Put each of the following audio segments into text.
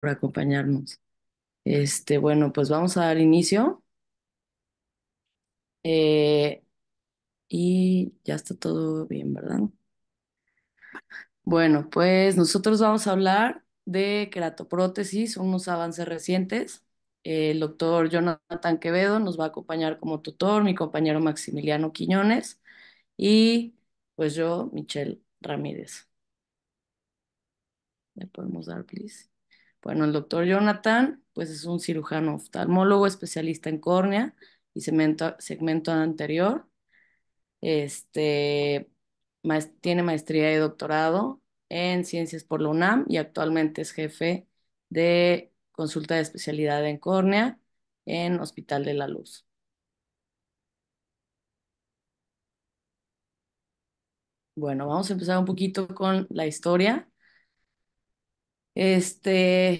por acompañarnos. Este, bueno, pues vamos a dar inicio. Eh, y ya está todo bien, ¿verdad? Bueno, pues nosotros vamos a hablar de queratoprótesis, unos avances recientes. El doctor Jonathan Quevedo nos va a acompañar como tutor, mi compañero Maximiliano Quiñones y pues yo, Michelle Ramírez. ¿Le podemos dar, please? Bueno, el doctor Jonathan, pues es un cirujano oftalmólogo especialista en córnea y segmento, anterior. Este, tiene maestría y doctorado en ciencias por la UNAM y actualmente es jefe de consulta de especialidad en córnea en Hospital de la Luz. Bueno, vamos a empezar un poquito con la historia. Este,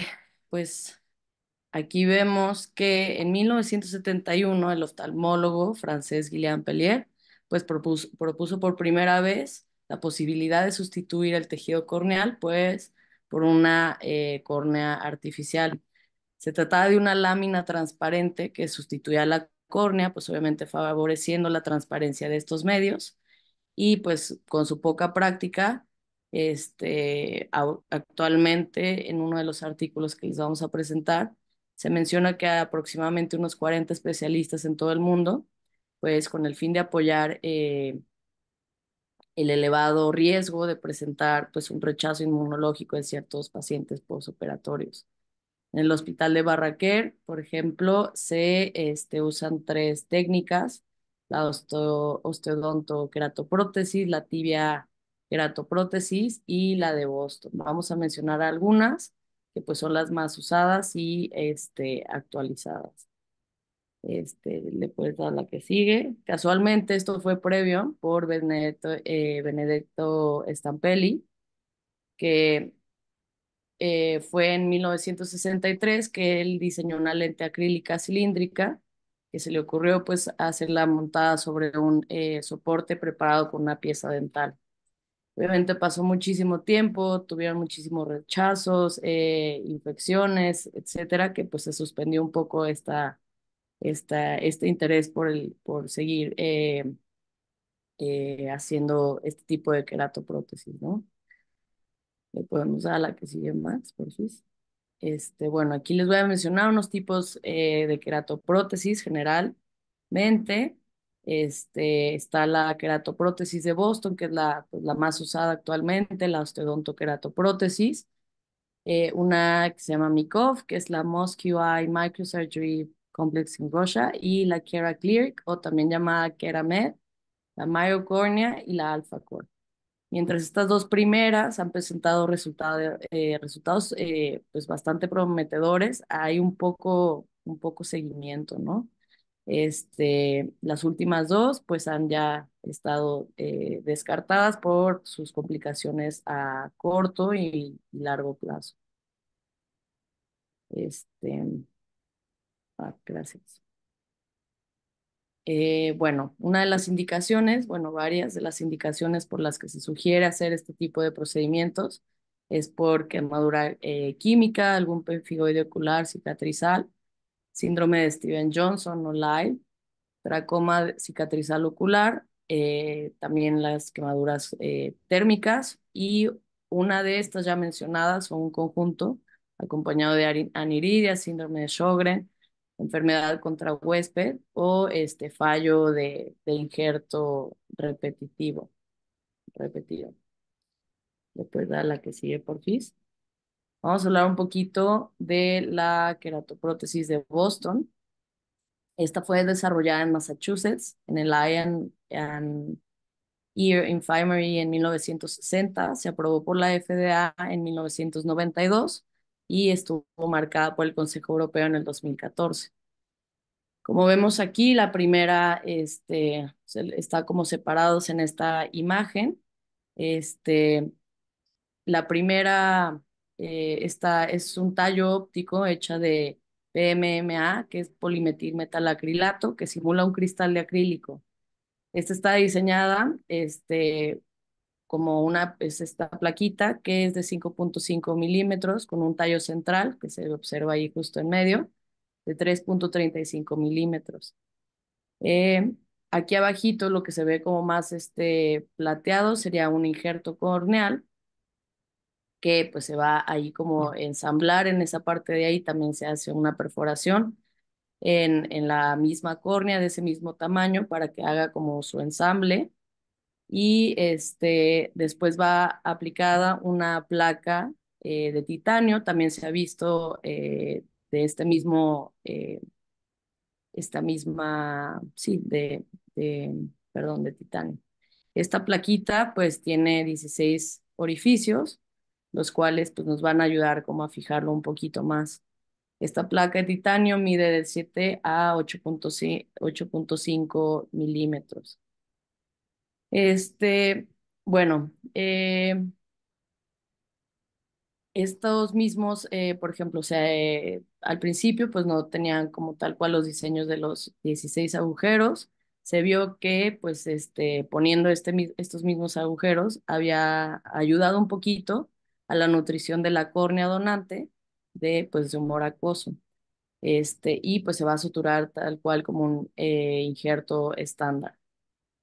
pues aquí vemos que en 1971 el oftalmólogo francés Guillaume Pellier pues propuso, por primera vez la posibilidad de sustituir el tejido corneal pues por una eh, córnea artificial. Se trataba de una lámina transparente que sustituía la córnea, pues obviamente favoreciendo la transparencia de estos medios y pues con su poca práctica este, actualmente, en uno de los artículos que les vamos a presentar, se menciona que hay aproximadamente unos 40 especialistas en todo el mundo, pues con el fin de apoyar eh, el elevado riesgo de presentar pues, un rechazo inmunológico en ciertos pacientes postoperatorios. En el hospital de Barraquer, por ejemplo, se este, usan tres técnicas, la osteodontocratoprótesis, la tibia queratoprótesis y la de Boston. Vamos a mencionar algunas que pues son las más usadas y este, actualizadas. Este, le puedo dar la que sigue. Casualmente esto fue previo por Benedetto, eh, Stampelli, que eh, fue en 1963 que él diseñó una lente acrílica cilíndrica que se le ocurrió pues hacerla montada sobre un eh, soporte preparado con una pieza dental. Obviamente pasó muchísimo tiempo, tuvieron muchísimos rechazos, eh, infecciones, etcétera, que pues se suspendió un poco esta, esta, este interés por, el, por seguir eh, eh, haciendo este tipo de queratoprótesis, ¿no? Le podemos dar a la que sigue más, por supuesto. Este, bueno, aquí les voy a mencionar unos tipos de queratoprótesis generalmente. Este, está la queratoprótesis de Boston, que es la, pues, la más usada actualmente, la osteodontoqueratoprótesis. Eh, una que se llama MICOV, que es la MOSQI Microsurgery Complex in Russia, y la Kera o también llamada KERA-MED, la myocornea y la Core Mientras estas dos primeras han presentado eh, resultados eh, pues bastante prometedores, hay un poco, un poco seguimiento, ¿no? Este, las últimas dos pues han ya estado eh, descartadas por sus complicaciones a corto y, largo plazo. Este, ah, gracias. Eh, bueno, una de las indicaciones, bueno, varias de las indicaciones por las que se sugiere hacer este tipo de procedimientos es por quemadura eh, química, algún pefigoide ocular, cicatrizal, síndrome de Steven Johnson o Lyme, tracoma cicatrizal ocular, eh, también las quemaduras eh, térmicas y una de estas ya mencionadas o un conjunto acompañado de aniridia, síndrome de Sjögren, enfermedad contra huésped o este fallo de, injerto repetitivo. Repetido. Después da la que sigue por FIS. Vamos a hablar un poquito de la queratoprótesis de Boston. Esta fue desarrollada en Massachusetts, en el Eye Ear Infirmary en 1960. Se aprobó por la FDA en 1992 y estuvo marcada por el Consejo Europeo en el 2014. Como vemos aquí, la primera este, está como separados en esta imagen. Este, la primera eh, esta es un tallo óptico hecha de PMMA, que es polimetilmetalacrilato, que simula un cristal de acrílico. Esta está diseñada este, como una, esta plaquita que es de 5.5 milímetros con un tallo central que se observa ahí justo en medio de 3.35 milímetros. Eh, aquí abajito lo que se ve como más este, plateado sería un injerto corneal que pues se va ahí como ensamblar en esa parte de ahí, también se hace una perforación en, la misma córnea de ese mismo tamaño para que haga como su ensamble y este, después va aplicada una placa eh, de titanio, también se ha visto eh, de este mismo, eh, esta misma, sí, de, de, perdón, de titanio. Esta plaquita pues tiene 16 orificios los cuales pues, nos van a ayudar como a fijarlo un poquito más. Esta placa de titanio mide de 7 a 8.5 milímetros. Este, bueno, eh, estos mismos, eh, por ejemplo, o sea, eh, al principio pues no tenían como tal cual los diseños de los 16 agujeros. Se vio que pues este, poniendo este, estos mismos agujeros había ayudado un poquito a la nutrición de la córnea donante de, pues, de humor acuoso. Este, y pues se va a suturar tal cual como un eh, injerto estándar.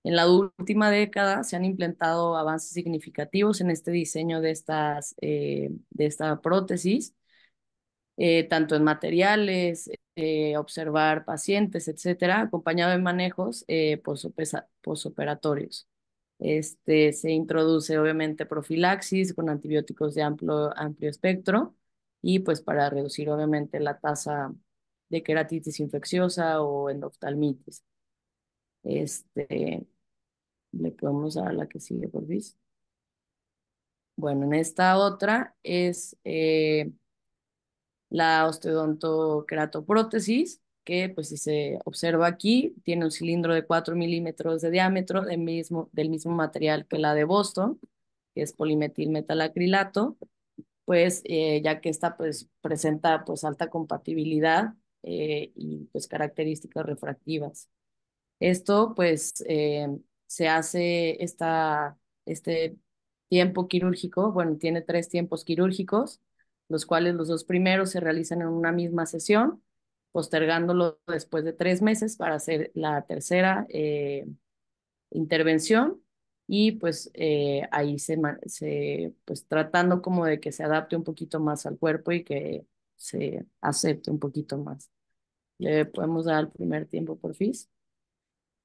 En la última década se han implantado avances significativos en este diseño de, estas, eh, de esta prótesis, eh, tanto en materiales, observar pacientes, etcétera, acompañado de manejos posoperatorios. Este, se introduce obviamente profilaxis con antibióticos de amplio, espectro y pues para reducir obviamente la tasa de queratitis infecciosa o endoftalmitis. Este, le podemos dar la que sigue, por Bueno, en esta otra es eh, la osteodontocratoprótesis, que pues si se observa aquí, tiene un cilindro de 4 milímetros de diámetro del mismo, del mismo material que la de Boston, que es metalacrilato, pues eh, ya que esta pues presenta pues alta compatibilidad eh, y pues características refractivas. Esto pues eh, se hace esta, este tiempo quirúrgico, bueno, tiene tres tiempos quirúrgicos, los cuales los dos primeros se realizan en una misma sesión postergándolo después de tres meses para hacer la tercera eh, intervención y pues eh, ahí se, se, pues tratando como de que se adapte un poquito más al cuerpo y que se acepte un poquito más. Le podemos dar el primer tiempo por FIS.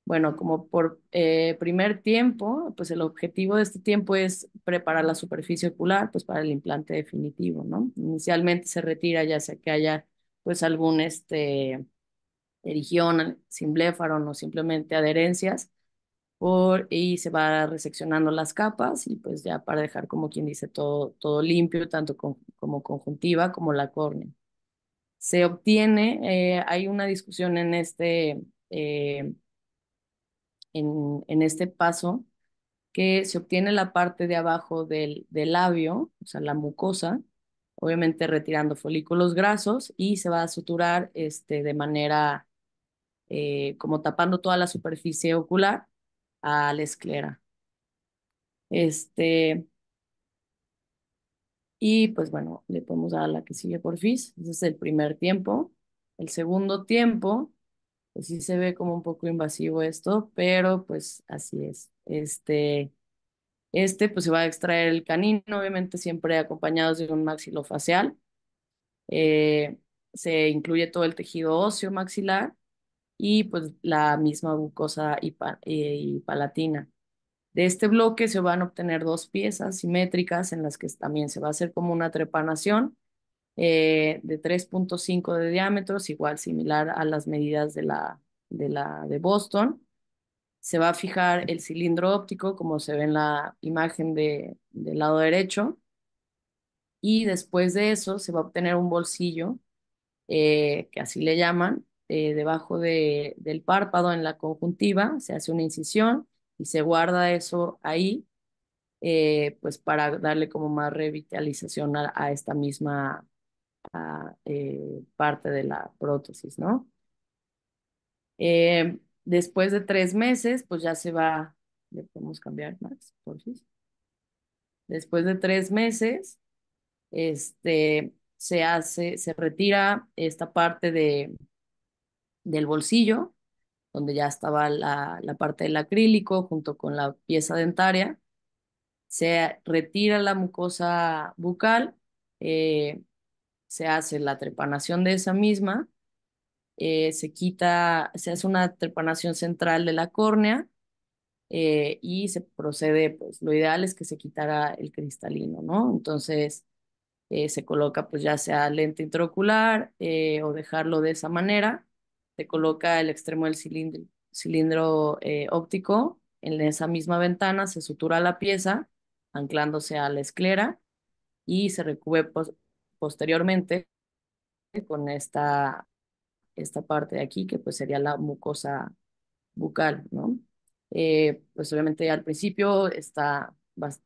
Bueno, como por eh, primer tiempo, pues el objetivo de este tiempo es preparar la superficie ocular, pues para el implante definitivo, ¿no? Inicialmente se retira ya sea que haya pues algún este, erigión, simbléfaron o simplemente adherencias, por, y se va reseccionando las capas y pues ya para dejar como quien dice todo, todo limpio, tanto como conjuntiva como la córnea. Se obtiene, eh, hay una discusión en este, eh, en, en este paso, que se obtiene la parte de abajo del, del labio, o sea, la mucosa, obviamente retirando folículos grasos y se va a suturar este, de manera eh, como tapando toda la superficie ocular a la esclera. Este, y pues bueno, le ponemos a la que sigue por FIS. Ese es el primer tiempo. El segundo tiempo, pues sí se ve como un poco invasivo esto, pero pues así es. Este, este pues se va a extraer el canino, obviamente siempre acompañados de un maxilofacial. Eh, se incluye todo el tejido óseo maxilar y pues la misma mucosa y, palatina. De este bloque se van a obtener dos piezas simétricas en las que también se va a hacer como una trepanación eh, de 3.5 de diámetros, igual similar a las medidas de la de, la, de Boston se va a fijar el cilindro óptico, como se ve en la imagen del lado derecho, y después de eso se va a obtener un bolsillo, eh, que así le llaman, eh, debajo del párpado en la conjuntiva, se hace una incisión y se guarda eso ahí, eh, pues para darle como más revitalización a, esta misma parte de la prótesis, ¿no? Después de tres meses, pues ya se va, le podemos cambiar, más Después de tres meses, este, se hace, se retira esta parte del bolsillo, donde ya estaba la, parte del acrílico junto con la pieza dentaria. Se retira la mucosa bucal, eh, se hace la trepanación de esa misma eh, se quita, se hace una trepanación central de la córnea eh, y se procede, pues lo ideal es que se quitara el cristalino, ¿no? Entonces eh, se coloca pues ya sea lente intraocular o dejarlo de esa manera, se coloca el extremo del cilindro, cilindro óptico en esa misma ventana, se sutura la pieza anclándose a la esclera y se recubre posteriormente con esta esta parte de aquí, que pues sería la mucosa bucal, ¿no? Eh, pues obviamente al principio está,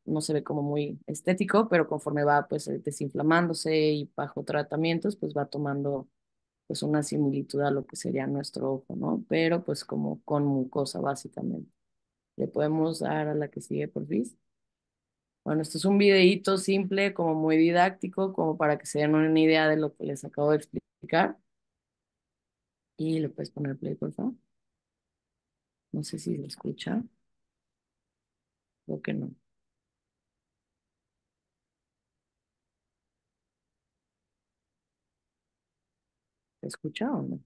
no se ve como muy estético, pero conforme va pues eh, desinflamándose y bajo tratamientos, pues va tomando pues una similitud a lo que sería nuestro ojo, ¿no? Pero pues como con mucosa básicamente. Le podemos dar a la que sigue por fin. Bueno, esto es un videito simple, como muy didáctico, como para que se den una idea de lo que les acabo de explicar. Y le puedes poner play, por favor. No sé si se escucha. Creo que no. ¿Se escucha o no?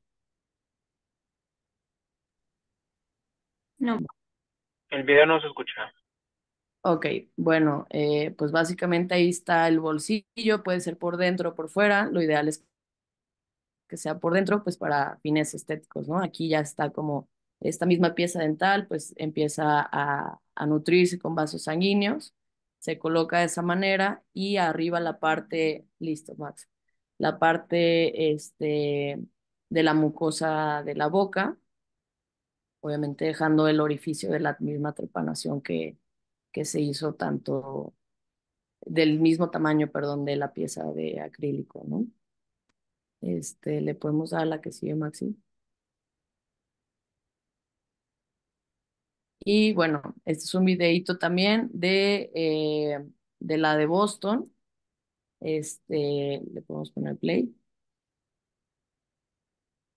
No. El video no se escucha. Ok, bueno, eh, pues básicamente ahí está el bolsillo, puede ser por dentro o por fuera. Lo ideal es que sea por dentro, pues para fines estéticos, ¿no? Aquí ya está como esta misma pieza dental, pues empieza a, a nutrirse con vasos sanguíneos, se coloca de esa manera y arriba la parte, listo, Max, la parte este, de la mucosa de la boca, obviamente dejando el orificio de la misma trepanación que, que se hizo tanto del mismo tamaño, perdón, de la pieza de acrílico, ¿no? Este, le podemos dar la que sigue, Maxi. Y bueno, este es un videito también de, eh, de la de Boston. Este, le podemos poner play.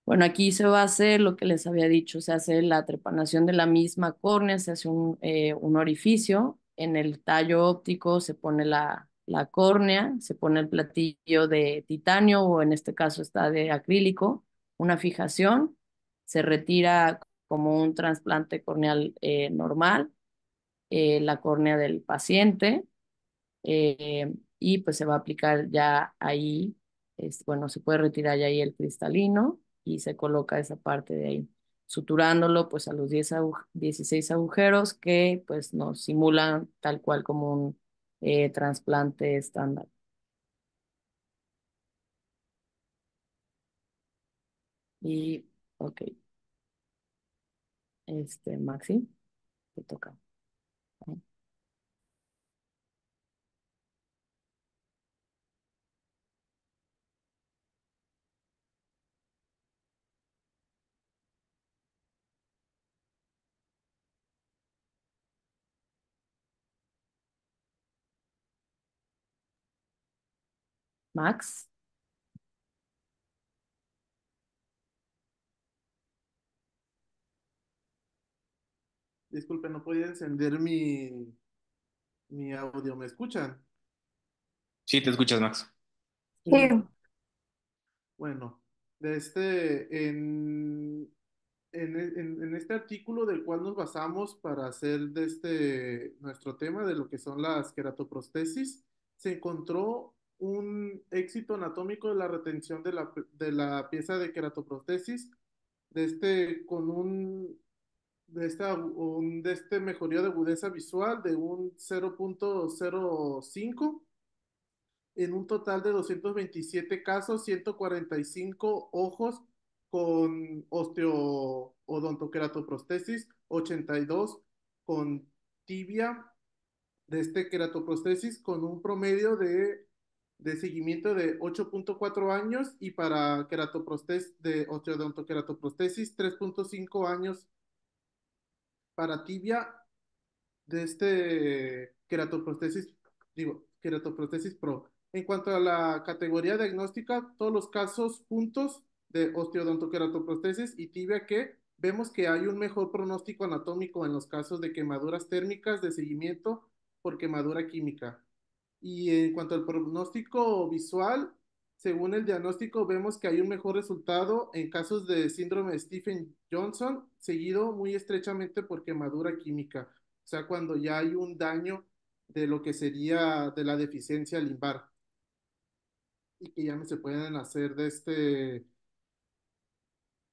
Bueno, aquí se va a hacer lo que les había dicho, se hace la trepanación de la misma córnea, se hace un, eh, un orificio, en el tallo óptico se pone la, la córnea, se pone el platillo de titanio o en este caso está de acrílico, una fijación, se retira como un trasplante corneal eh, normal, eh, la córnea del paciente eh, y pues se va a aplicar ya ahí, es, bueno, se puede retirar ya ahí el cristalino y se coloca esa parte de ahí, suturándolo pues a los 10 16 agujeros que pues nos simulan tal cual como un eh, ...transplante estándar. Y, ok. Este, Maxi, te toca. Max. Disculpe, no podía encender mi, mi audio. ¿Me escuchan? Sí, te escuchas, Max. Sí. Bueno, de este, en, en, en, este artículo del cual nos basamos para hacer de este, nuestro tema de lo que son las queratoprostesis, se encontró un éxito anatómico de la retención de la, pieza de queratoprostesis, de este, con un, de de este de agudeza visual de un 0.05 en un total de 227 casos, 145 ojos con osteo-odonto osteoodontoqueratoprostesis, 82 con tibia de este queratoprostesis con un promedio de de seguimiento de 8.4 años y para queratoprostes de osteodontoqueratoprostesis 3.5 años para tibia de este queratoprostesis, digo, queratoprostesis pro. En cuanto a la categoría diagnóstica, todos los casos puntos de osteodontoqueratoprostesis y tibia que vemos que hay un mejor pronóstico anatómico en los casos de quemaduras térmicas de seguimiento por quemadura química. Y en cuanto al pronóstico visual, según el diagnóstico, vemos que hay un mejor resultado en casos de síndrome de Stephen Johnson, seguido muy estrechamente por quemadura química, o sea, cuando ya hay un daño de lo que sería de la deficiencia limbar y que ya no se pueden hacer de este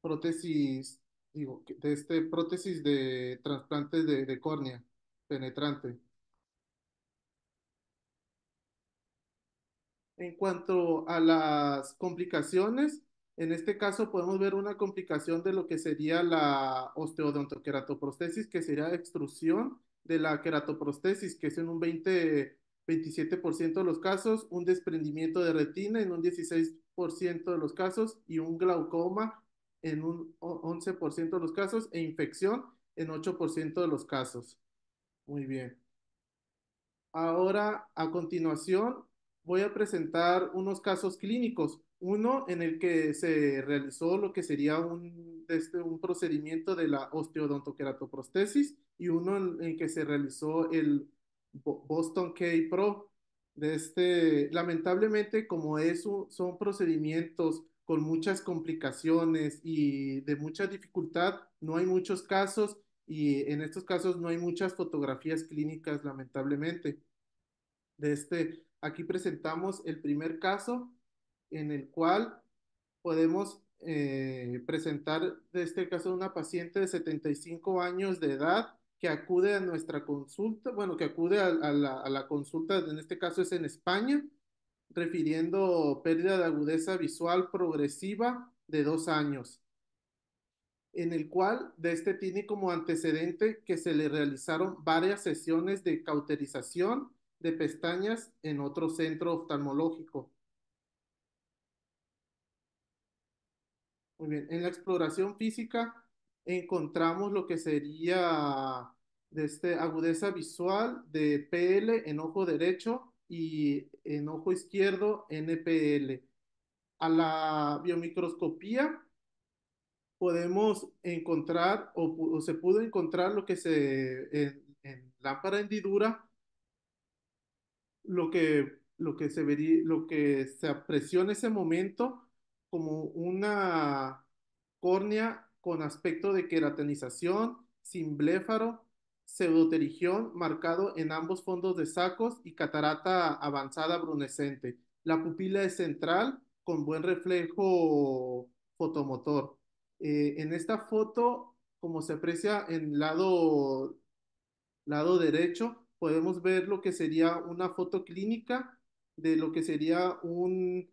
prótesis, digo, de este prótesis de trasplante de, de córnea penetrante. En cuanto a las complicaciones, en este caso podemos ver una complicación de lo que sería la osteodontoqueratoprostesis, que sería extrusión de la queratoprostesis, que es en un 20, 27% de los casos, un desprendimiento de retina en un 16% de los casos y un glaucoma en un 11% de los casos e infección en 8% de los casos. Muy bien. Ahora, a continuación, voy a presentar unos casos clínicos. Uno en el que se realizó lo que sería un, este, un procedimiento de la osteodontoqueratoprostesis y uno en el que se realizó el Boston K-Pro. De este, lamentablemente, como eso son procedimientos con muchas complicaciones y de mucha dificultad, no hay muchos casos y en estos casos no hay muchas fotografías clínicas, lamentablemente. De este, aquí presentamos el primer caso en el cual podemos eh, presentar de este caso una paciente de 75 años de edad que acude a nuestra consulta, bueno, que acude a, la, a la, consulta, en este caso es en España, refiriendo pérdida de agudeza visual progresiva de dos años, en el cual de este tiene como antecedente que se le realizaron varias sesiones de cauterización de pestañas en otro centro oftalmológico. Muy bien, en la exploración física encontramos lo que sería de este, agudeza visual de PL en ojo derecho y en ojo izquierdo NPL. A la biomicroscopía podemos encontrar o, se pudo encontrar lo que se en, en lámpara hendidura lo que, lo se, lo que se apreció en ese momento como una córnea con aspecto de queratinización, sin bléfaro, pseudoterigión marcado en ambos fondos de sacos y catarata avanzada brunescente. La pupila es central con buen reflejo fotomotor. Eh, en esta foto, como se aprecia en lado, lado derecho, podemos ver lo que sería una fotoclínica de lo que sería un,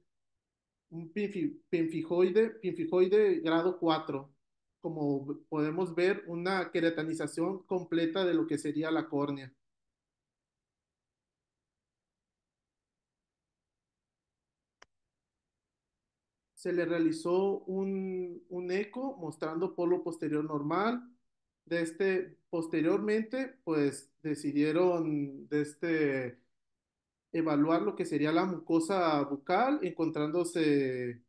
pinfijoide, grado 4. Como podemos ver, una queretanización completa de lo que sería la córnea. Se le realizó un, un eco mostrando polo posterior normal, de este, posteriormente, pues decidieron de este, evaluar lo que sería la mucosa bucal, encontrándose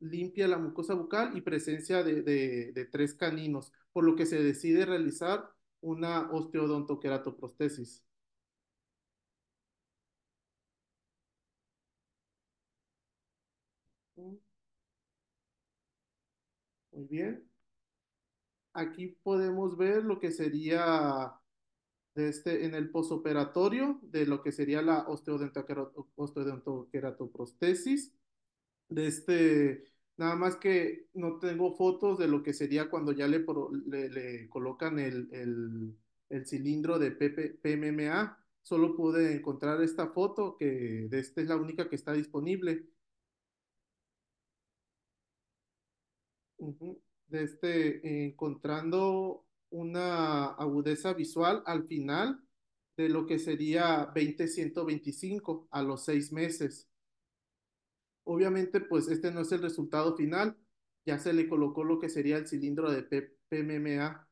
limpia la mucosa bucal y presencia de, tres caninos, por lo que se decide realizar una osteodontokeratoprostesis. Muy bien aquí podemos ver lo que sería de este, en el posoperatorio de lo que sería la prostesis De este, nada más que no tengo fotos de lo que sería cuando ya le, le, colocan el, cilindro de PP, PMMA. Solo pude encontrar esta foto, que de esta es la única que está disponible de este, encontrando una agudeza visual al final de lo que sería 20-125 a los seis meses. Obviamente, pues este no es el resultado final, ya se le colocó lo que sería el cilindro de PMMA.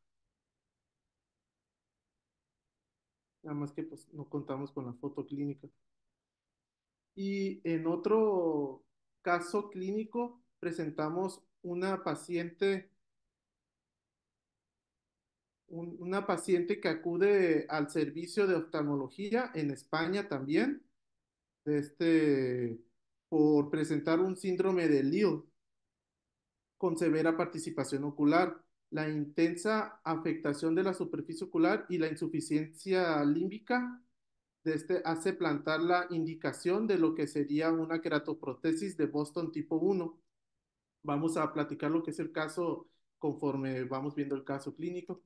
Nada más que pues no contamos con la foto clínica. Y en otro caso clínico presentamos una paciente, un, una paciente que acude al servicio de oftalmología en España también, este, por presentar un síndrome de lío con severa participación ocular, la intensa afectación de la superficie ocular y la insuficiencia límbica de este hace plantar la indicación de lo que sería una queratoprotesis de Boston tipo 1 vamos a platicar lo que es el caso conforme vamos viendo el caso clínico.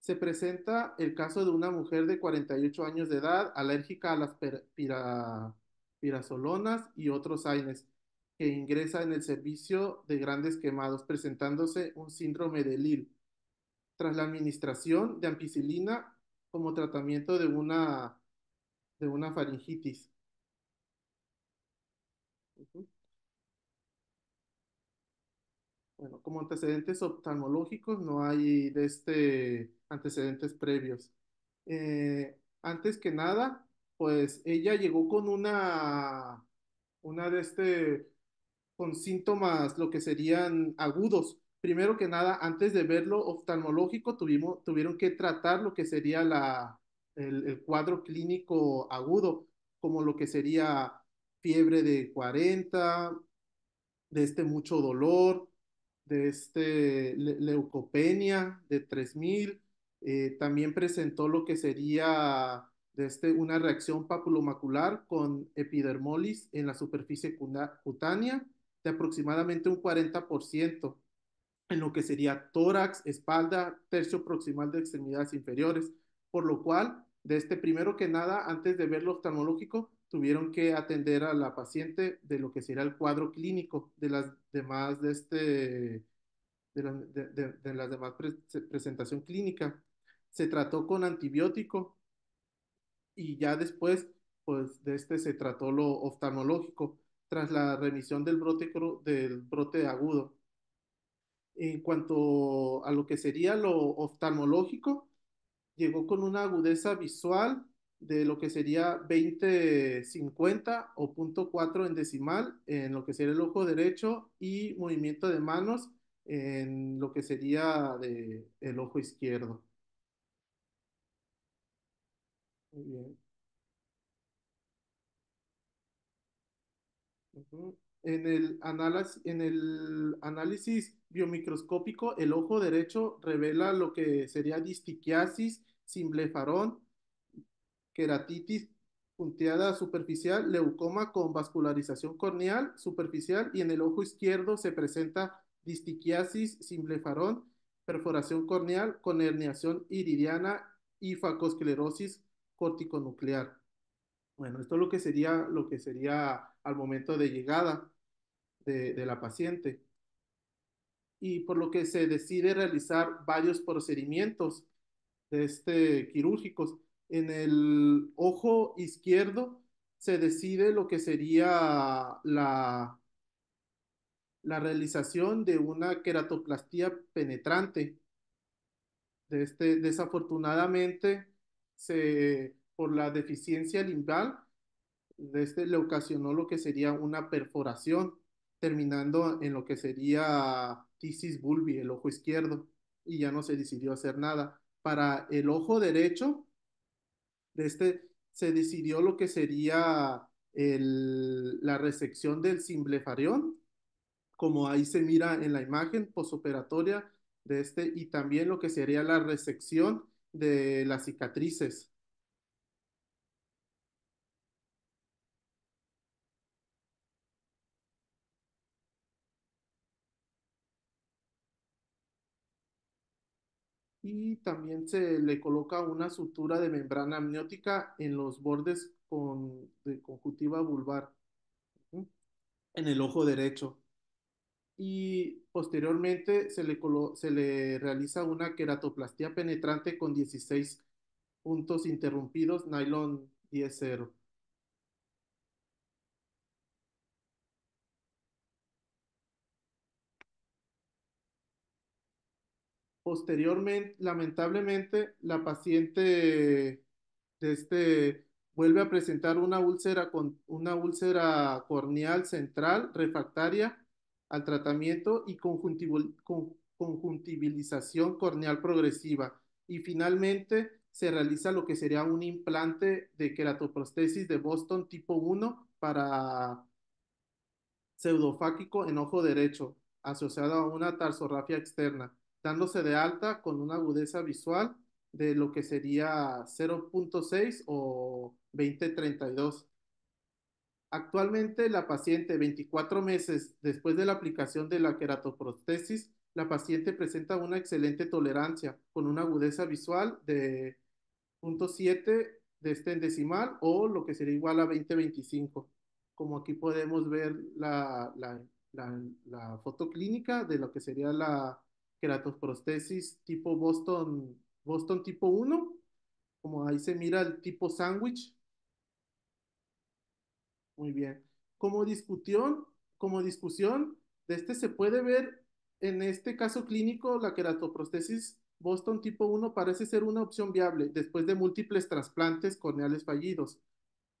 Se presenta el caso de una mujer de 48 años de edad alérgica a las pirasolonas pirazolonas y otros AINES que ingresa en el servicio de grandes quemados presentándose un síndrome de LIL tras la administración de ampicilina como tratamiento de una, de una faringitis. Bueno, como antecedentes oftalmológicos no hay de este antecedentes previos. Eh, antes que nada, pues ella llegó con una, una de este, con síntomas, lo que serían agudos. Primero que nada, antes de verlo oftalmológico, tuvimos, tuvieron que tratar lo que sería la, el, el cuadro clínico agudo, como lo que sería fiebre de 40, de este mucho dolor, de este leucopenia de 3000, eh, también presentó lo que sería de este, una reacción papulomacular con epidermolis en la superficie cutánea de aproximadamente un 40% en lo que sería tórax, espalda, tercio proximal de extremidades inferiores, por lo cual, de este primero que nada, antes de verlo oftalmológico, tuvieron que atender a la paciente de lo que sería el cuadro clínico de las demás de este de, las demás presentación clínica se trató con antibiótico y ya después pues de este se trató lo oftalmológico tras la remisión del brote del brote agudo en cuanto a lo que sería lo oftalmológico llegó con una agudeza visual de lo que sería 2050 o 0.4 en decimal en lo que sería el ojo derecho y movimiento de manos en lo que sería de el ojo izquierdo. Muy bien. En el, análisis, en el análisis biomicroscópico, el ojo derecho revela lo que sería distiquiasis, simblefarón, queratitis punteada superficial, leucoma con vascularización corneal superficial y en el ojo izquierdo se presenta distiquiasis sin blefarón, perforación corneal con herniación iridiana y facosclerosis corticonuclear. Bueno, esto es lo que sería, lo que sería al momento de llegada de, la paciente. Y por lo que se decide realizar varios procedimientos este, quirúrgicos en el ojo izquierdo se decide lo que sería la, la realización de una queratoplastía penetrante. este, desafortunadamente, se, por la deficiencia limbal, de este, le ocasionó lo que sería una perforación, terminando en lo que sería tisis bulbi, el ojo izquierdo, y ya no se decidió hacer nada. Para el ojo derecho, de este, se decidió lo que sería la resección del simblefarión, como ahí se mira en la imagen posoperatoria de este, y también lo que sería la resección de las cicatrices y también se le coloca una sutura de membrana amniótica en los bordes con, de conjuntiva vulvar, en el ojo derecho. Y posteriormente se le, se le realiza una queratoplastía penetrante con 16 puntos interrumpidos, nylon 10-0. Posteriormente, lamentablemente, la paciente este, vuelve a presentar una úlcera, con, una úlcera corneal central refractaria al tratamiento y conjuntivul, corneal progresiva. Y finalmente se realiza lo que sería un implante de queratoprostesis de Boston tipo 1 para pseudofáquico en ojo derecho, asociado a una tarsorrafia externa dándose de alta con una agudeza visual de lo que sería 0.6 o 2032. Actualmente la paciente, 24 meses después de la aplicación de la queratoprostesis, la paciente presenta una excelente tolerancia con una agudeza visual de 0.7 de este decimal o lo que sería igual a 2025. Como aquí podemos ver la, la, la foto clínica de lo que sería la, queratoprostesis tipo Boston, Boston tipo 1, como ahí se mira el tipo sandwich. Muy bien. Como discusión, como discusión de este se puede ver en este caso clínico la queratoprostesis Boston tipo 1 parece ser una opción viable después de múltiples trasplantes corneales fallidos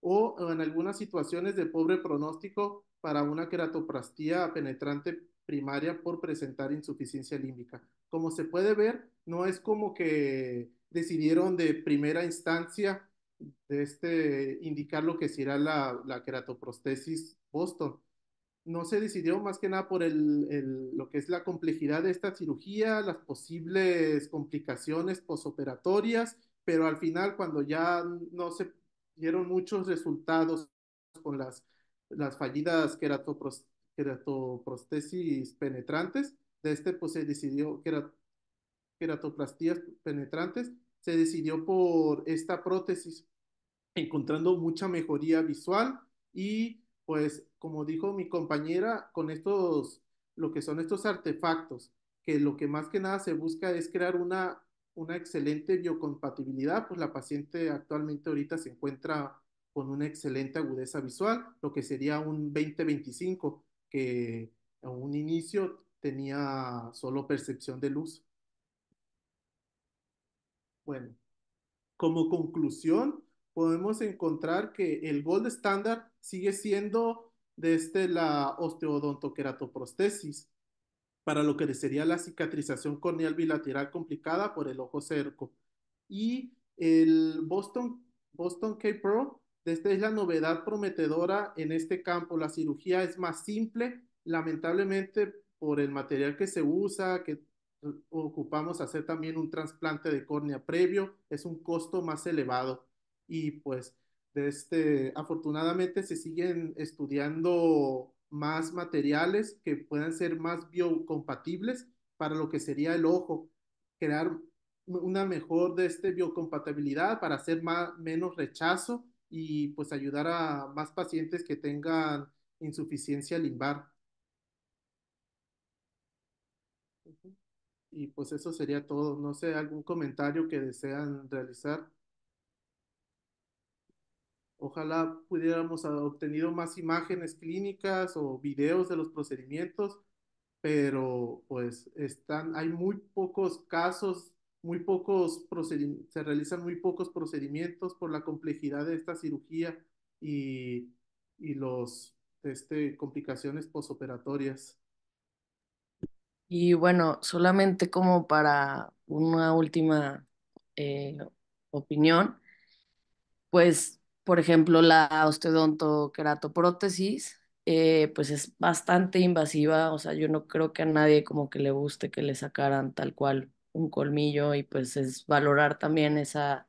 o en algunas situaciones de pobre pronóstico para una queratoprastía penetrante primaria por presentar insuficiencia límbica. Como se puede ver, no es como que decidieron de primera instancia de este, indicar lo que será la, la queratoprostesis Boston. No se decidió más que nada por el, lo que es la complejidad de esta cirugía, las posibles complicaciones posoperatorias, pero al final cuando ya no se dieron muchos resultados con las, las fallidas queratoprostesis queratoprostesis penetrantes. De este, pues se decidió querat penetrantes. Se decidió por esta prótesis, encontrando mucha mejoría visual y, pues, como dijo mi compañera, con estos, lo que son estos artefactos, que lo que más que nada se busca es crear una, una excelente biocompatibilidad, pues la paciente actualmente ahorita se encuentra con una excelente agudeza visual, lo que sería un 20-25 que en un inicio tenía solo percepción de luz. Bueno, como conclusión, podemos encontrar que el gold estándar sigue siendo desde este, la osteodontoqueratoprostesis, para lo que sería la cicatrización corneal bilateral complicada por el ojo cerco. Y el Boston, Boston K-Pro esta es la novedad prometedora en este campo. La cirugía es más simple, lamentablemente por el material que se usa, que eh, ocupamos hacer también un trasplante de córnea previo, es un costo más elevado. Y pues de este, afortunadamente se siguen estudiando más materiales que puedan ser más biocompatibles para lo que sería el ojo, crear una mejor de este biocompatibilidad para hacer más, menos rechazo y pues ayudar a más pacientes que tengan insuficiencia limbar. Y pues eso sería todo. No sé, algún comentario que desean realizar. Ojalá pudiéramos haber obtenido más imágenes clínicas o videos de los procedimientos, pero pues están, hay muy pocos casos muy pocos se realizan muy pocos procedimientos por la complejidad de esta cirugía y, y los este, complicaciones posoperatorias. Y bueno, solamente como para una última eh, opinión, pues, por ejemplo, la osteodontoqueratoprótesis, eh, pues es bastante invasiva, o sea, yo no creo que a nadie como que le guste que le sacaran tal cual un colmillo y pues es valorar también esa,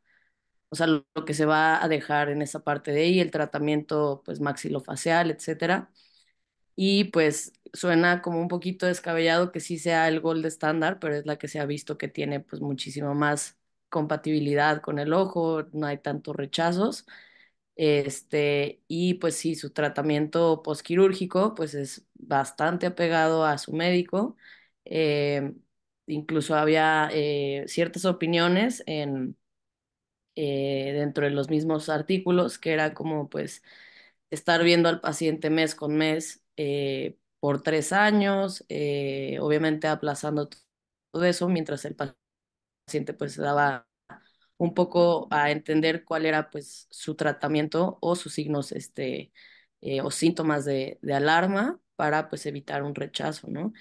o sea, lo, que se va a dejar en esa parte de ahí, el tratamiento pues maxilofacial, etcétera. Y pues suena como un poquito descabellado que sí sea el gold estándar, pero es la que se ha visto que tiene pues muchísimo más compatibilidad con el ojo, no hay tantos rechazos. Este, y pues sí, su tratamiento posquirúrgico pues es bastante apegado a su médico. Eh, incluso había eh, ciertas opiniones en, eh, dentro de los mismos artículos, que era como pues estar viendo al paciente mes con mes eh, por tres años, obviamente aplazando todo eso mientras el paciente pues daba un poco a entender cuál era pues su tratamiento o sus signos este, o síntomas de, de alarma para pues evitar un rechazo, ¿no?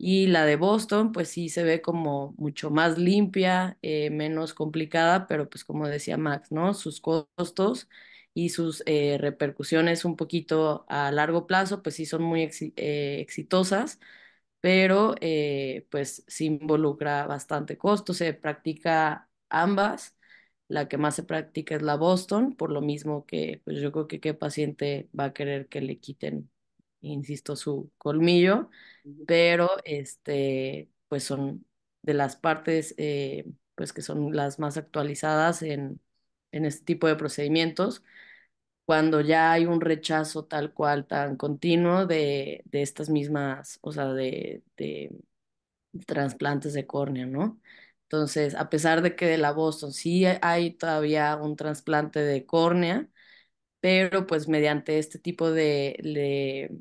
Y la de Boston, pues sí se ve como mucho más limpia, eh, menos complicada, pero pues como decía Max, ¿no? Sus costos y sus eh, repercusiones un poquito a largo plazo, pues sí son muy eh, exitosas, pero pues sí involucra bastante costo, se practica ambas. La que más se practica es la Boston, por lo mismo que pues yo creo que qué paciente va a querer que le quiten insisto, su colmillo, pero este, pues son de las partes eh, pues que son las más actualizadas en, en este tipo de procedimientos cuando ya hay un rechazo tal cual, tan continuo de, estas mismas, o sea, de, de, trasplantes de córnea, ¿no? Entonces, a pesar de que de la Boston sí hay todavía un trasplante de córnea, pero pues mediante este tipo de,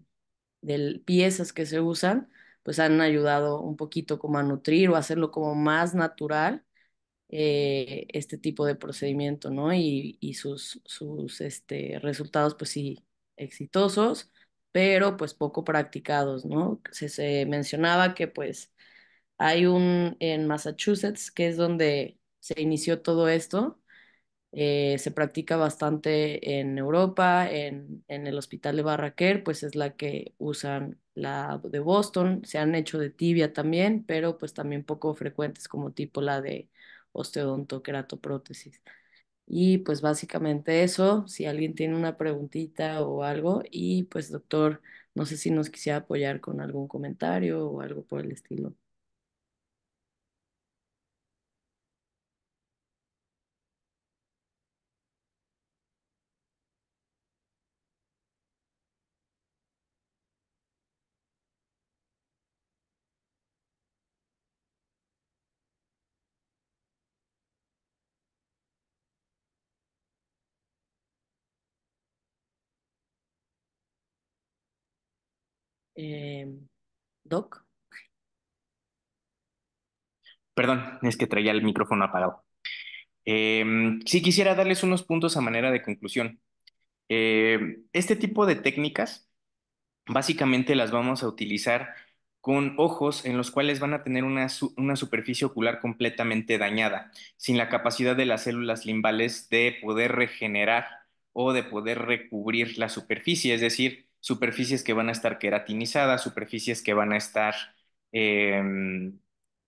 piezas que se usan, pues han ayudado un poquito como a nutrir o hacerlo como más natural eh, este tipo de procedimiento, ¿no? Y, y sus, sus este, resultados, pues sí, exitosos, pero pues poco practicados, ¿no? Se, se mencionaba que pues hay un en Massachusetts, que es donde se inició todo esto, eh, se practica bastante en Europa, en, en, el hospital de Barraquer, pues es la que usan la de Boston, se han hecho de tibia también, pero pues también poco frecuentes como tipo la de osteodontocratoprótesis. Y pues básicamente eso, si alguien tiene una preguntita o algo, y pues doctor, no sé si nos quisiera apoyar con algún comentario o algo por el estilo. Em, Doc. Perdón, es que traía el micrófono apagado. Em, sí quisiera darles unos puntos a manera de conclusión. Em, este tipo de técnicas básicamente las vamos a utilizar con ojos en los cuales van a tener una, una, superficie ocular completamente dañada, sin la capacidad de las células limbales de poder regenerar o de poder recubrir la superficie, es decir, superficies que van a estar queratinizadas, superficies que van a estar em,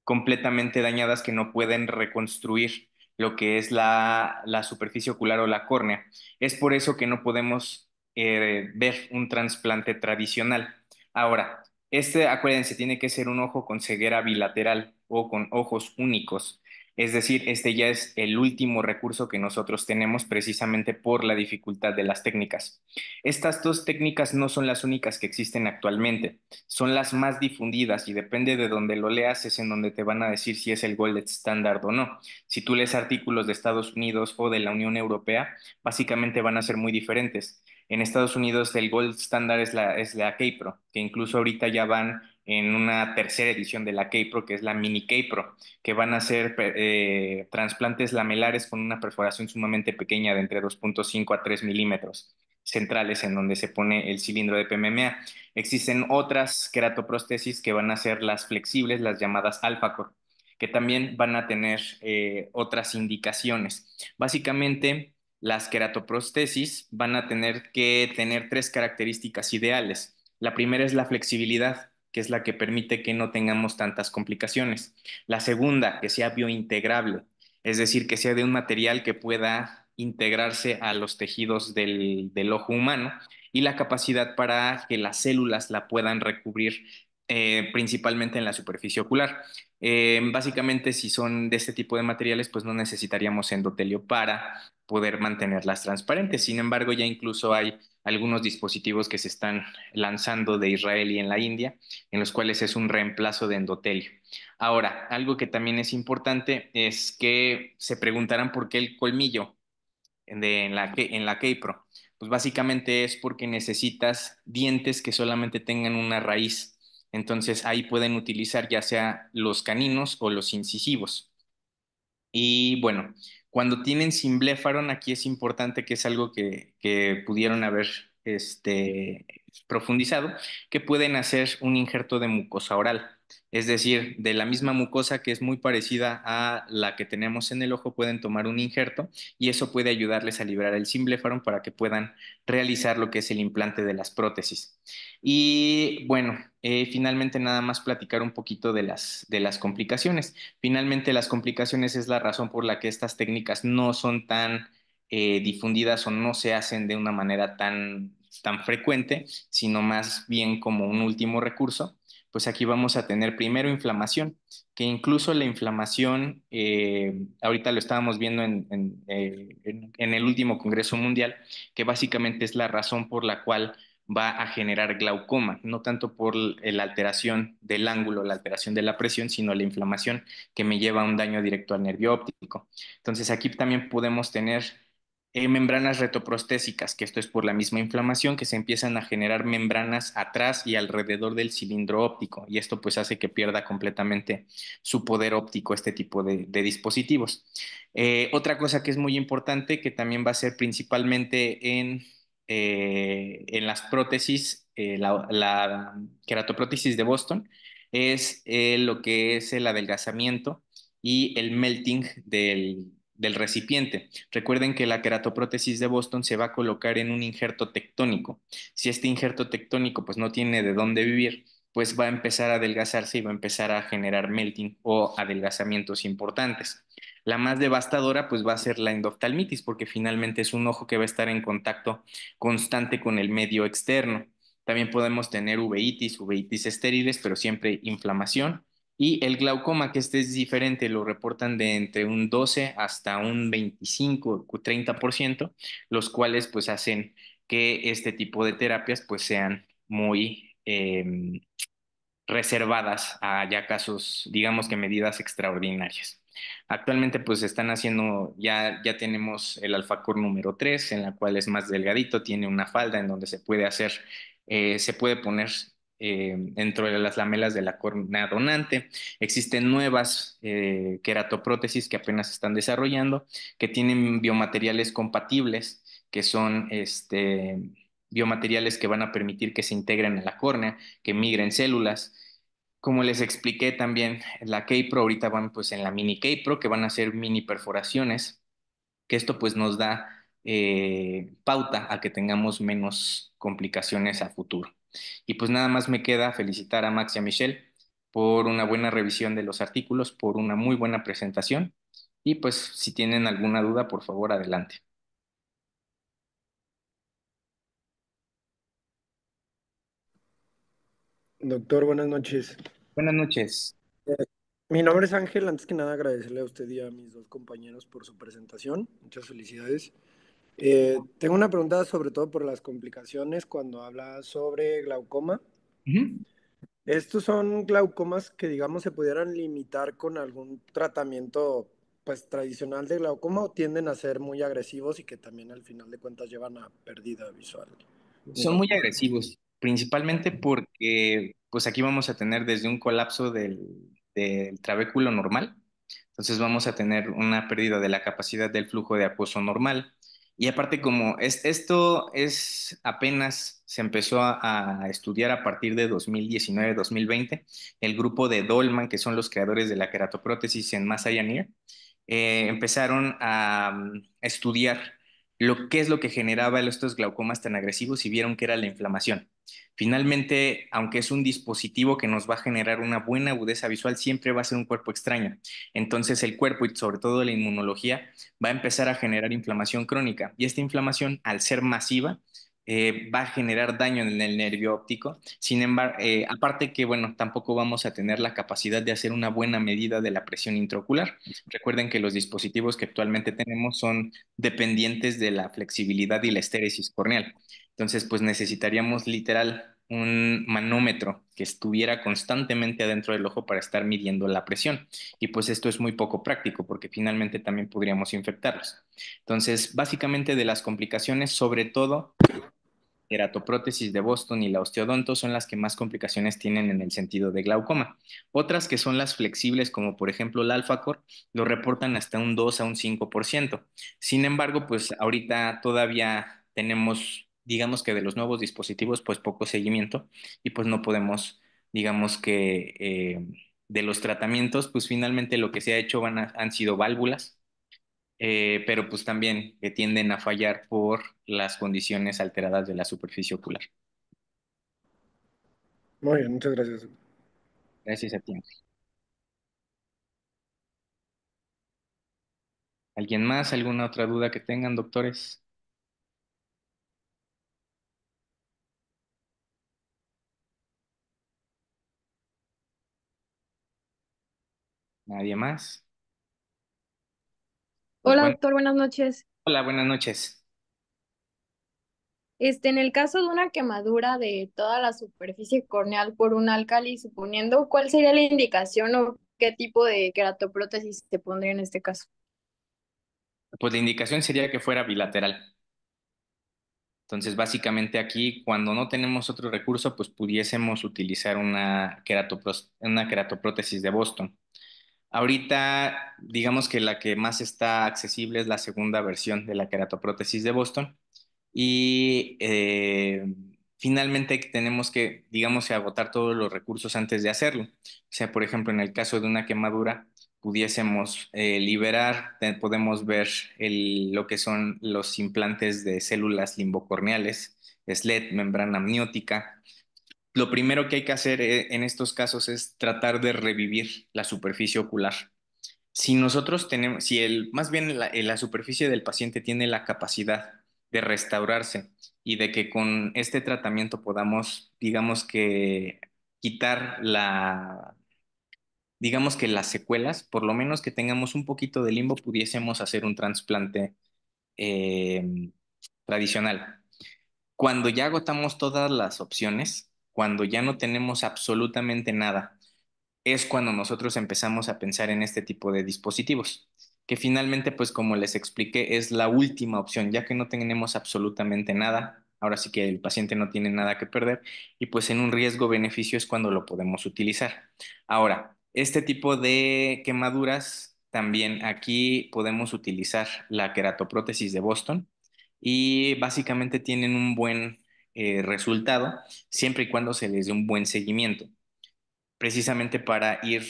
completamente dañadas, que no pueden reconstruir lo que es la, superficie ocular o la córnea. Es por eso que no podemos eh, ver un trasplante tradicional. Ahora, este, acuérdense, tiene que ser un ojo con ceguera bilateral o con ojos únicos. Es decir, este ya es el último recurso que nosotros tenemos precisamente por la dificultad de las técnicas. Estas dos técnicas no son las únicas que existen actualmente, son las más difundidas y depende de donde lo leas es en donde te van a decir si es el gold standard o no. Si tú lees artículos de Estados Unidos o de la Unión Europea, básicamente van a ser muy diferentes. En Estados Unidos el gold standard es la, es la K-Pro, que incluso ahorita ya van en una tercera edición de la K-Pro, que es la Mini K-Pro, que van a ser eh, trasplantes lamelares con una perforación sumamente pequeña de entre 2.5 a 3 milímetros centrales en donde se pone el cilindro de PMMA. Existen otras queratoprostesis que van a ser las flexibles, las llamadas alpacor, que también van a tener eh, otras indicaciones. Básicamente, las queratoprostesis van a tener que tener tres características ideales. La primera es la flexibilidad, es la que permite que no tengamos tantas complicaciones. La segunda, que sea biointegrable, es decir, que sea de un material que pueda integrarse a los tejidos del, del ojo humano y la capacidad para que las células la puedan recubrir eh, principalmente en la superficie ocular. Eh, básicamente, si son de este tipo de materiales, pues no necesitaríamos endotelio para poder mantenerlas transparentes. Sin embargo, ya incluso hay algunos dispositivos que se están lanzando de Israel y en la India, en los cuales es un reemplazo de endotelio. Ahora, algo que también es importante es que se preguntarán por qué el colmillo en la, en la K-Pro. Pues básicamente es porque necesitas dientes que solamente tengan una raíz entonces ahí pueden utilizar ya sea los caninos o los incisivos. Y bueno, cuando tienen simblefaron, aquí es importante que es algo que, que pudieron haber este, profundizado, que pueden hacer un injerto de mucosa oral es decir, de la misma mucosa que es muy parecida a la que tenemos en el ojo, pueden tomar un injerto y eso puede ayudarles a liberar el simblefarón para que puedan realizar lo que es el implante de las prótesis. Y bueno, eh, finalmente nada más platicar un poquito de las, complicaciones. Finalmente las complicaciones es la razón por la que estas técnicas no son tan eh, difundidas o no se hacen de una manera tan frecuente, sino más bien como un último recurso pues aquí vamos a tener primero inflamación, que incluso la inflamación, eh, ahorita lo estábamos viendo eh, en, el último Congreso Mundial, que básicamente es la razón por la cual va a generar glaucoma, no tanto por la alteración del ángulo, la alteración de la presión, sino la inflamación que me lleva a un daño directo al nervio óptico. Entonces aquí también podemos tener eh, membranas retoprostésicas, que esto es por la misma inflamación, que se empiezan a generar membranas atrás y alrededor del cilindro óptico, y esto pues hace que pierda completamente su poder óptico este tipo de, dispositivos. Eh, otra cosa que es muy importante, que también va a ser principalmente en, eh, en las prótesis, la, la, queratoprótesis de Boston, es lo que es el adelgazamiento y el melting del, del recipiente. Recuerden que la queratoprótesis de Boston se va a colocar en un injerto tectónico. Si este injerto tectónico pues no tiene de dónde vivir, pues va a empezar a adelgazarse y va a empezar a generar melting o adelgazamientos importantes. La más devastadora pues va a ser la endoftalmitis porque finalmente es un ojo que va a estar en contacto constante con el medio externo. También podemos tener uveitis, uveitis estériles, pero siempre inflamación y el glaucoma, que este es diferente, lo reportan de entre un 12 hasta un 25, 30%, los cuales pues hacen que este tipo de terapias pues sean muy em, reservadas a ya casos, digamos que medidas extraordinarias. Actualmente pues están haciendo, ya, ya tenemos el alfacor número 3, en la cual es más delgadito, tiene una falda en donde se puede hacer, eh, se puede poner eh, dentro de las lamelas de la córnea donante. Existen nuevas eh, queratoprótesis que apenas están desarrollando, que tienen biomateriales compatibles, que son este, biomateriales que van a permitir que se integren a la córnea, que migren células. Como les expliqué también, la K-Pro ahorita van pues en la mini K-Pro, que van a ser mini perforaciones, que esto pues nos da eh, pauta a que tengamos menos complicaciones a futuro. Y pues nada más me queda felicitar a Max y a Michelle por una buena revisión de los artículos, por una muy buena presentación y pues si tienen alguna duda, por favor, adelante. Doctor, buenas noches. Buenas noches. Eh, mi nombre es Ángel. Antes que nada, agradecerle a usted y a mis dos compañeros por su presentación. Muchas felicidades. Eh, tengo una pregunta sobre todo por las complicaciones cuando habla sobre glaucoma. Estos son glaucomas que, digamos, se pudieran limitar con algún tratamiento pues tradicional de glaucoma o tienden a ser muy agresivos y que también al final de cuentas llevan a pérdida visual. Son muy agresivos, principalmente porque pues aquí vamos a tener desde un colapso del, del trabéculo normal, entonces vamos a tener una pérdida de la capacidad del flujo de acoso normal, y aparte, como esto es apenas se empezó a, estudiar a partir de 2019-2020, el grupo de Dolman, que son los creadores de la queratoprótesis en Massayanir, eh, empezaron a, a, mm, estudiar lo que es lo que generaba estos glaucomas tan agresivos y vieron que era la inflamación. Finalmente, aunque es un dispositivo que nos va a generar una buena agudeza visual, siempre va a ser un cuerpo extraño. Entonces el cuerpo y sobre todo la inmunología va a empezar a generar inflamación crónica y esta inflamación, al ser masiva, eh, va a generar daño en el nervio óptico. Sin embargo, eh, aparte que, bueno, tampoco vamos a tener la capacidad de hacer una buena medida de la presión intraocular. Recuerden que los dispositivos que actualmente tenemos son dependientes de la flexibilidad y la estéresis corneal. Entonces, pues necesitaríamos literal un manómetro que estuviera constantemente adentro del ojo para estar midiendo la presión. Y pues esto es muy poco práctico porque finalmente también podríamos infectarlos. Entonces, básicamente de las complicaciones, sobre todo prótesis de Boston y la osteodonto son las que más complicaciones tienen en el sentido de glaucoma. Otras que son las flexibles, como por ejemplo la Alfacor, lo reportan hasta un 2 a un 5%. Sin embargo, pues ahorita todavía tenemos, digamos que de los nuevos dispositivos, pues poco seguimiento y pues no podemos, digamos que... Eh, de los tratamientos, pues finalmente lo que se ha hecho han sido válvulas, eh, pero pues también que eh, tienden a fallar por las condiciones alteradas de la superficie ocular. Muy bien, muchas gracias. Gracias a ti. ¿Alguien más? ¿Alguna otra duda que tengan, doctores? ¿Nadie más? Pues, hola, doctor, buenas noches. hola, buenas noches. Este, en el caso de una quemadura de toda la superficie corneal por un álcali, suponiendo, ¿cuál sería la indicación o qué tipo de queratoprótesis se pondría en este caso? Pues la indicación sería que fuera bilateral. Entonces, básicamente aquí, cuando no tenemos otro recurso, pues pudiésemos utilizar una una queratoprótesis de Boston. Ahorita, digamos que la que más está accesible es la segunda versión de la queratoprótesis de Boston. Y eh, finalmente tenemos que, digamos, agotar todos los recursos antes de hacerlo. O sea, por ejemplo, en el caso de una quemadura, pudiésemos eh, liberar, podemos ver lo que son los implantes de células limbocorneales, SLED, membrana amniótica, lo primero que hay que hacer eh, en estos casos es tratar de revivir la superficie ocular. Si nosotros tenemos, si el, más bien eh, la, superficie del paciente tiene la capacidad de restaurarse y de que con este tratamiento podamos, digamos que, quitar la, digamos que las secuelas, por lo menos que tengamos un poquito de limbo, pudiésemos hacer un trasplante eh, tradicional. Cuando ya agotamos todas las opciones, cuando ya no tenemos absolutamente nada, es cuando nosotros empezamos a pensar en este tipo de dispositivos, que finalmente, pues como les expliqué, es la última opción, ya que no tenemos absolutamente nada, ahora sí que el paciente no tiene nada que perder, y pues en un riesgo-beneficio es cuando lo podemos utilizar. Ahora, este tipo de quemaduras, también aquí podemos utilizar la queratoprótesis de Boston, y básicamente tienen un buen eh, resultado, siempre y cuando se les dé un buen seguimiento, precisamente para ir,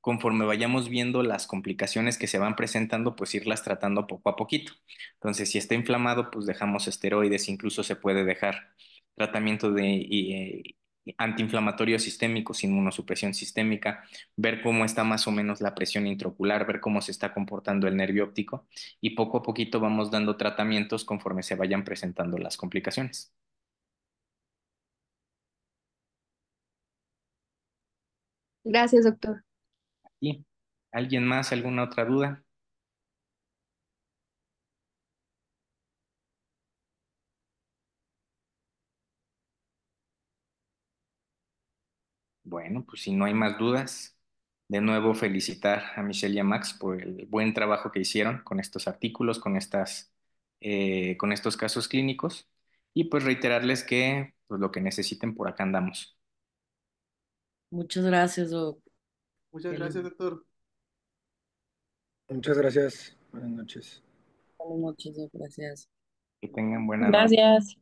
conforme vayamos viendo las complicaciones que se van presentando, pues irlas tratando poco a poquito. Entonces, si está inflamado, pues dejamos esteroides, incluso se puede dejar tratamiento de eh, antiinflamatorio sistémico, sin inmunosupresión sistémica, ver cómo está más o menos la presión intraocular, ver cómo se está comportando el nervio óptico y poco a poquito vamos dando tratamientos conforme se vayan presentando las complicaciones. Gracias, doctor. ¿Alguien más? ¿Alguna otra duda? Bueno, pues si no hay más dudas, de nuevo felicitar a Michelle y a Max por el buen trabajo que hicieron con estos artículos, con, estas, eh, con estos casos clínicos y pues reiterarles que pues, lo que necesiten por acá andamos. Muchas gracias, Doc. Muchas gracias, doctor. Muchas gracias. Buenas noches. Buenas noches, Doc. Gracias. Que tengan buenas Gracias.